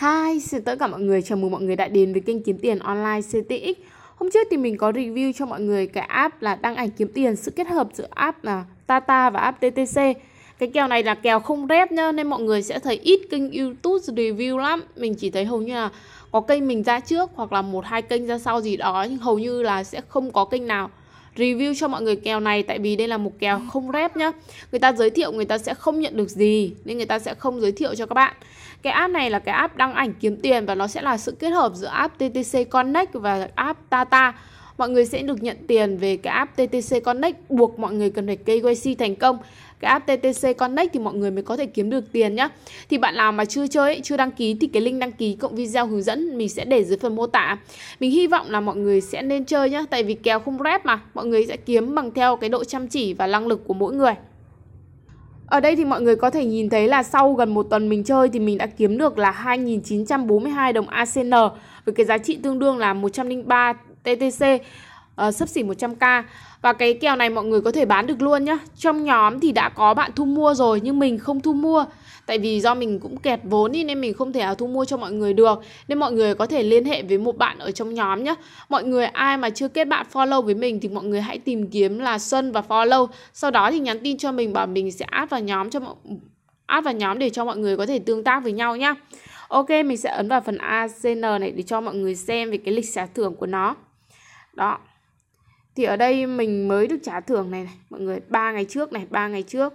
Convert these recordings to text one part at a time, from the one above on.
Hi, xin tất cả mọi người, chào mừng mọi người đã đến với kênh kiếm tiền online CTX Hôm trước thì mình có review cho mọi người cái app là đăng ảnh kiếm tiền Sự kết hợp giữa app là Tata và app TTC Cái kèo này là kèo không rep nhá Nên mọi người sẽ thấy ít kênh Youtube review lắm Mình chỉ thấy hầu như là có kênh mình ra trước Hoặc là một hai kênh ra sau gì đó Nhưng hầu như là sẽ không có kênh nào review cho mọi người kèo này tại vì đây là một kèo không rep nhá người ta giới thiệu người ta sẽ không nhận được gì nên người ta sẽ không giới thiệu cho các bạn cái app này là cái app đăng ảnh kiếm tiền và nó sẽ là sự kết hợp giữa app TTC Connect và app Tata mọi người sẽ được nhận tiền về cái app TTC Connect buộc mọi người cần phải KYC thành công cái app TTC Connect thì mọi người mới có thể kiếm được tiền nhá. Thì bạn nào mà chưa chơi, chưa đăng ký thì cái link đăng ký cộng video hướng dẫn mình sẽ để dưới phần mô tả. Mình hy vọng là mọi người sẽ nên chơi nhá, tại vì kèo không rep mà, mọi người sẽ kiếm bằng theo cái độ chăm chỉ và năng lực của mỗi người. Ở đây thì mọi người có thể nhìn thấy là sau gần một tuần mình chơi thì mình đã kiếm được là 2.942 đồng ACN với cái giá trị tương đương là 103 TTC uh, ờ, sấp xỉ 100k và cái kèo này mọi người có thể bán được luôn nhá trong nhóm thì đã có bạn thu mua rồi nhưng mình không thu mua tại vì do mình cũng kẹt vốn nên mình không thể thu mua cho mọi người được nên mọi người có thể liên hệ với một bạn ở trong nhóm nhé mọi người ai mà chưa kết bạn follow với mình thì mọi người hãy tìm kiếm là Sơn và follow sau đó thì nhắn tin cho mình bảo mình sẽ add vào nhóm cho mọi add vào nhóm để cho mọi người có thể tương tác với nhau nhá Ok, mình sẽ ấn vào phần ACN này để cho mọi người xem về cái lịch trả thưởng của nó đó thì ở đây mình mới được trả thưởng này, này mọi người ba ngày trước này ba ngày trước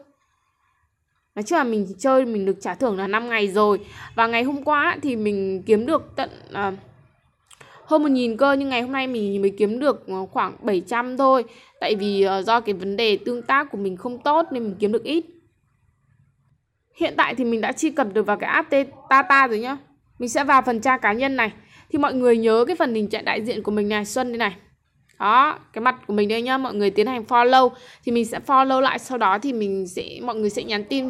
nói chung là mình chơi mình được trả thưởng là 5 ngày rồi và ngày hôm qua thì mình kiếm được tận à, hơn một nghìn cơ nhưng ngày hôm nay mình mới kiếm được ờ, khoảng 700 thôi tại vì ờ, do cái vấn đề tương tác của mình không tốt nên mình kiếm được ít hiện tại thì mình đã truy cập được vào cái app Tata rồi nhá mình sẽ vào phần tra cá nhân này thì mọi người nhớ cái phần hình trạng đại diện của mình này xuân đây này đó cái mặt của mình đây nhá mọi người tiến hành follow thì mình sẽ follow lại sau đó thì mình sẽ mọi người sẽ nhắn tin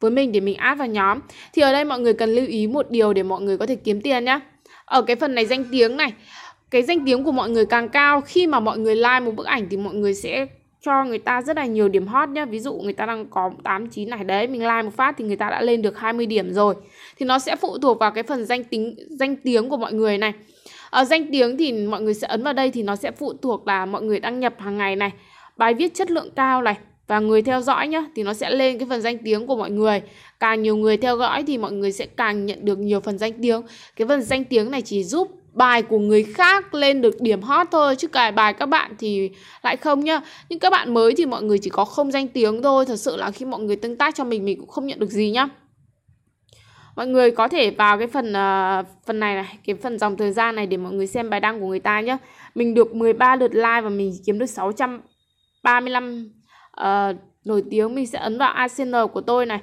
với mình để mình add vào nhóm thì ở đây mọi người cần lưu ý một điều để mọi người có thể kiếm tiền nhá ở cái phần này danh tiếng này cái danh tiếng của mọi người càng cao khi mà mọi người like một bức ảnh thì mọi người sẽ cho người ta rất là nhiều điểm hot nhá Ví dụ người ta đang có 89 này đấy Mình like một phát thì người ta đã lên được 20 điểm rồi Thì nó sẽ phụ thuộc vào cái phần danh tính danh tiếng của mọi người này à, danh tiếng thì mọi người sẽ ấn vào đây thì nó sẽ phụ thuộc là mọi người đăng nhập hàng ngày này bài viết chất lượng cao này và người theo dõi nhá thì nó sẽ lên cái phần danh tiếng của mọi người càng nhiều người theo dõi thì mọi người sẽ càng nhận được nhiều phần danh tiếng cái phần danh tiếng này chỉ giúp bài của người khác lên được điểm hot thôi chứ cài bài các bạn thì lại không nhá nhưng các bạn mới thì mọi người chỉ có không danh tiếng thôi thật sự là khi mọi người tương tác cho mình mình cũng không nhận được gì nhá mọi người có thể vào cái phần uh, phần này này cái phần dòng thời gian này để mọi người xem bài đăng của người ta nhé mình được 13 lượt like và mình kiếm được 635 uh, ờ, nổi tiếng mình sẽ ấn vào ACN của tôi này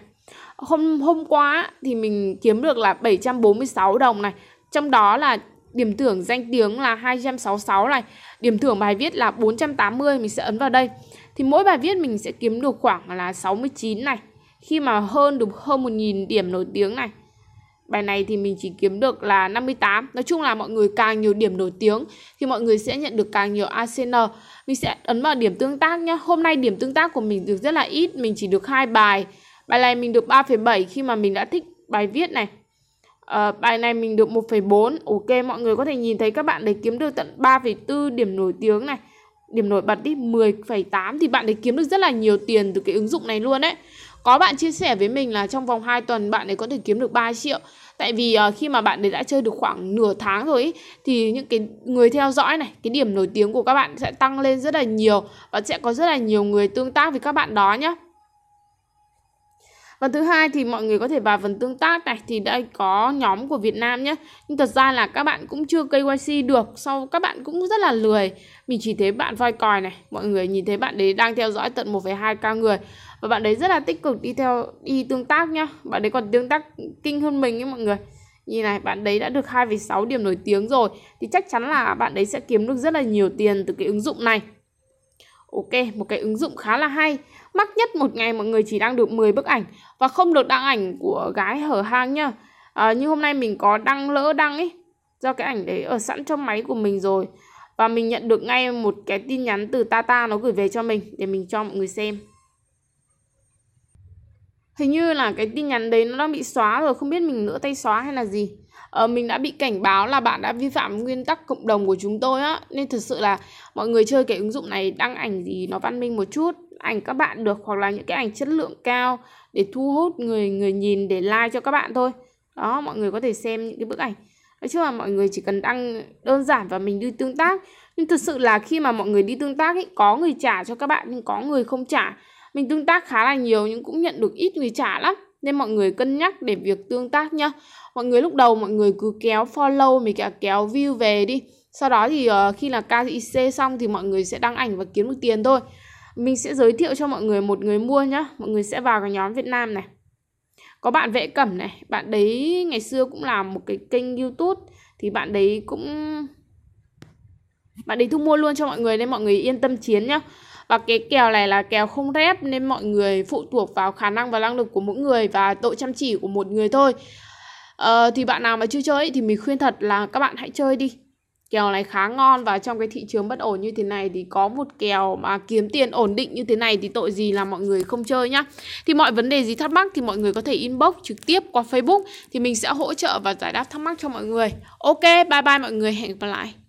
hôm hôm qua thì mình kiếm được là 746 đồng này trong đó là điểm thưởng danh tiếng là 266 này điểm thưởng bài viết là 480 mình sẽ ấn vào đây thì mỗi bài viết mình sẽ kiếm được khoảng là 69 này khi mà hơn được hơn một nghìn điểm nổi tiếng này bài này thì mình chỉ kiếm được là 58 nói chung là mọi người càng nhiều điểm nổi tiếng thì mọi người sẽ nhận được càng nhiều ACN mình sẽ ấn vào điểm tương tác nhé hôm nay điểm tương tác của mình được rất là ít mình chỉ được hai bài bài này mình được 3,7 khi mà mình đã thích bài viết này à, bài này mình được 1,4 ok mọi người có thể nhìn thấy các bạn để kiếm được tận 3,4 điểm nổi tiếng này điểm nổi bật đi 10,8 thì bạn để kiếm được rất là nhiều tiền từ cái ứng dụng này luôn đấy có bạn chia sẻ với mình là trong vòng 2 tuần bạn ấy có thể kiếm được 3 triệu. Tại vì uh, khi mà bạn ấy đã chơi được khoảng nửa tháng rồi ý, thì những cái người theo dõi này, cái điểm nổi tiếng của các bạn sẽ tăng lên rất là nhiều và sẽ có rất là nhiều người tương tác với các bạn đó nhé. Và thứ hai thì mọi người có thể vào phần tương tác này thì đây có nhóm của Việt Nam nhé. Nhưng thật ra là các bạn cũng chưa KYC được, sau các bạn cũng rất là lười. Mình chỉ thấy bạn voi còi này, mọi người nhìn thấy bạn đấy đang theo dõi tận 1,2k người và bạn đấy rất là tích cực đi theo đi tương tác nhá bạn đấy còn tương tác kinh hơn mình ấy mọi người như này bạn đấy đã được 2,6 điểm nổi tiếng rồi thì chắc chắn là bạn đấy sẽ kiếm được rất là nhiều tiền từ cái ứng dụng này Ok, một cái ứng dụng khá là hay. Mắc nhất một ngày mọi người chỉ đăng được 10 bức ảnh và không được đăng ảnh của gái hở hang nhá. À, như hôm nay mình có đăng lỡ đăng ấy, do cái ảnh đấy ở sẵn trong máy của mình rồi. Và mình nhận được ngay một cái tin nhắn từ Tata nó gửi về cho mình để mình cho mọi người xem hình như là cái tin nhắn đấy nó đang bị xóa rồi không biết mình nữa tay xóa hay là gì ờ, mình đã bị cảnh báo là bạn đã vi phạm nguyên tắc cộng đồng của chúng tôi á nên thật sự là mọi người chơi cái ứng dụng này đăng ảnh gì nó văn minh một chút ảnh các bạn được hoặc là những cái ảnh chất lượng cao để thu hút người người nhìn để like cho các bạn thôi đó mọi người có thể xem những cái bức ảnh nói chung là mọi người chỉ cần đăng đơn giản và mình đi tương tác nhưng thật sự là khi mà mọi người đi tương tác ấy có người trả cho các bạn nhưng có người không trả mình tương tác khá là nhiều nhưng cũng nhận được ít người trả lắm nên mọi người cân nhắc để việc tương tác nhá mọi người lúc đầu mọi người cứ kéo follow mình cả kéo view về đi sau đó thì uh, khi là KIC xong thì mọi người sẽ đăng ảnh và kiếm được tiền thôi mình sẽ giới thiệu cho mọi người một người mua nhá mọi người sẽ vào cái nhóm Việt Nam này có bạn vẽ cẩm này bạn đấy ngày xưa cũng làm một cái kênh YouTube thì bạn đấy cũng bạn đấy thu mua luôn cho mọi người nên mọi người yên tâm chiến nhá và cái kèo này là kèo không rep nên mọi người phụ thuộc vào khả năng và năng lực của mỗi người và độ chăm chỉ của một người thôi ờ, thì bạn nào mà chưa chơi thì mình khuyên thật là các bạn hãy chơi đi kèo này khá ngon và trong cái thị trường bất ổn như thế này thì có một kèo mà kiếm tiền ổn định như thế này thì tội gì là mọi người không chơi nhá. Thì mọi vấn đề gì thắc mắc thì mọi người có thể inbox trực tiếp qua Facebook thì mình sẽ hỗ trợ và giải đáp thắc mắc cho mọi người. Ok, bye bye mọi người, hẹn gặp lại.